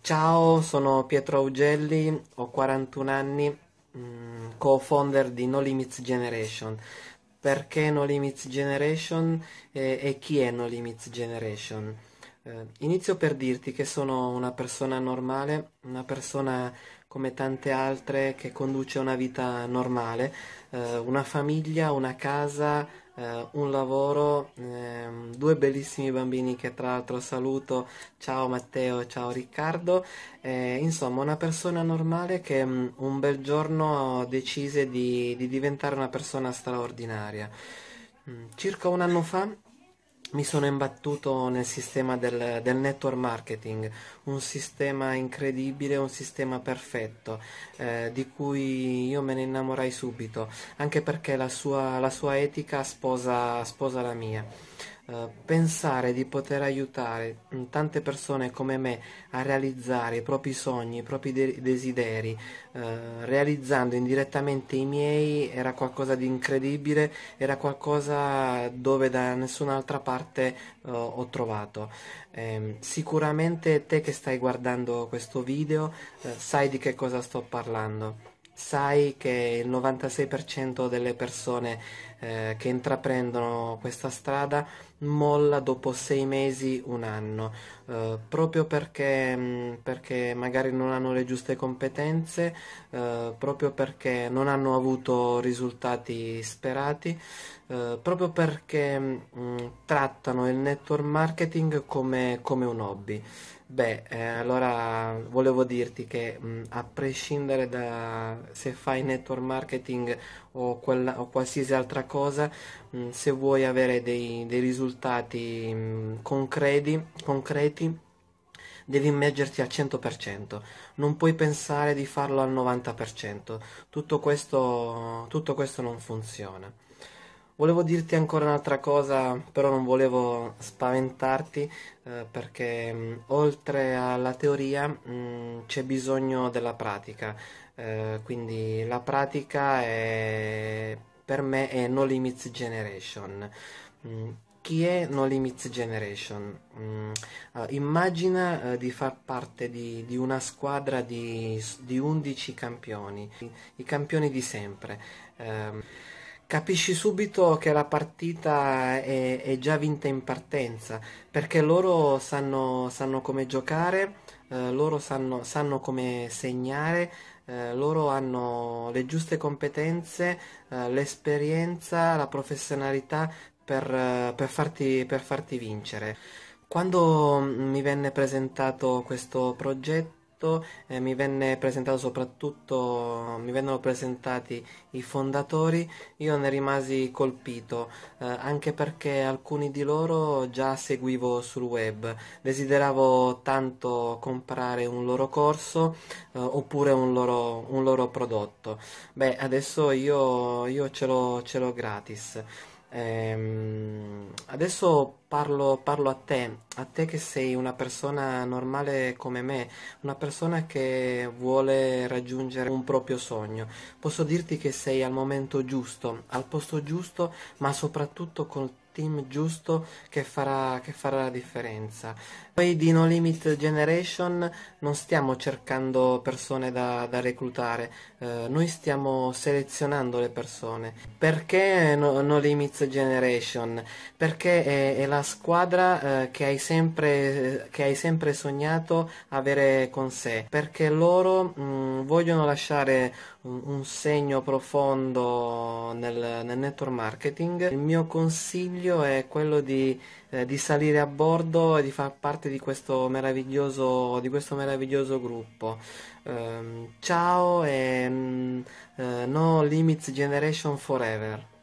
Ciao, sono Pietro Augelli, ho 41 anni, mm, co-founder di No Limits Generation. Perché No Limits Generation e, e chi è No Limits Generation? Eh, inizio per dirti che sono una persona normale, una persona come tante altre che conduce una vita normale, eh, una famiglia, una casa, eh, un lavoro, ehm, due bellissimi bambini che tra l'altro saluto, ciao Matteo, ciao Riccardo, eh, insomma una persona normale che mh, mm, un bel giorno decise di, di diventare una persona straordinaria. Mm, circa un anno fa mi sono imbattuto nel sistema del, del, network marketing, un sistema incredibile, un sistema perfetto, eh, di cui io me ne innamorai subito, anche perché la sua, la sua etica sposa, sposa la mia. Eh, pensare di poter aiutare mm, tante persone come me a realizzare i propri sogni, i propri de- desideri, eh, realizzando indirettamente i miei, era qualcosa di incredibile, era qualcosa dove da nessun'altra parte eh, ho trovato. Ehm, sicuramente te che stai guardando questo video eh, sai di che cosa sto parlando sai che il 96% delle persone eh, che intraprendono questa strada molla dopo sei mesi, un anno, eh, proprio perché, mm, perché, magari non hanno le giuste competenze, eh, proprio perché non hanno avuto risultati sperati, eh, proprio perché mh, mm, trattano il network marketing come, come un hobby. Beh, eh, allora volevo dirti che mh, mm, a prescindere da se fai network marketing o, quella, o qualsiasi altra cosa, mh, mm, se vuoi avere dei, dei risultati mh, mm, concreti, concreti devi immergerti al 100%, non puoi pensare di farlo al 90%, tutto questo, tutto questo non funziona. Volevo dirti ancora un'altra cosa, però non volevo spaventarti eh, perché mh, mm, oltre alla teoria mh, c'è bisogno della pratica eh, quindi la pratica è, per me è No Limits Generation. Mm chi è No Limits Generation? Mm, uh, immagina uh, di far parte di, di una squadra di, di, 11 campioni, i, i campioni di sempre. Um, capisci subito che la partita è, è, già vinta in partenza, perché loro sanno, sanno come giocare, eh, loro sanno, sanno, come segnare, eh, loro hanno le giuste competenze, eh, l'esperienza, la professionalità per, eh, per, farti, per farti vincere. Quando mm, mi venne presentato questo progetto, eh, mi venne presentato soprattutto mi vennero presentati i fondatori io ne rimasi colpito eh, anche perché alcuni di loro già seguivo sul web desideravo tanto comprare un loro corso eh, oppure un loro, un loro, prodotto beh adesso io, io ce l'ho gratis Ehm, adesso parlo, parlo, a te, a te che sei una persona normale come me, una persona che vuole raggiungere un proprio sogno. Posso dirti che sei al momento giusto, al posto giusto, ma soprattutto col team giusto che farà, che farà la differenza. Noi di No Limit Generation non stiamo cercando persone da, da reclutare, eh, noi stiamo selezionando le persone. Perché No, no Limit Generation? Perché è, è la squadra eh, che, hai sempre, che, hai sempre, sognato avere con sé, perché loro mh, mm, vogliono lasciare un, un segno profondo nel, nel network marketing. Il mio consiglio consiglio è quello di, eh, di, salire a bordo e di far parte di questo meraviglioso, di questo meraviglioso gruppo. Um, ciao e um, uh, no limits generation forever.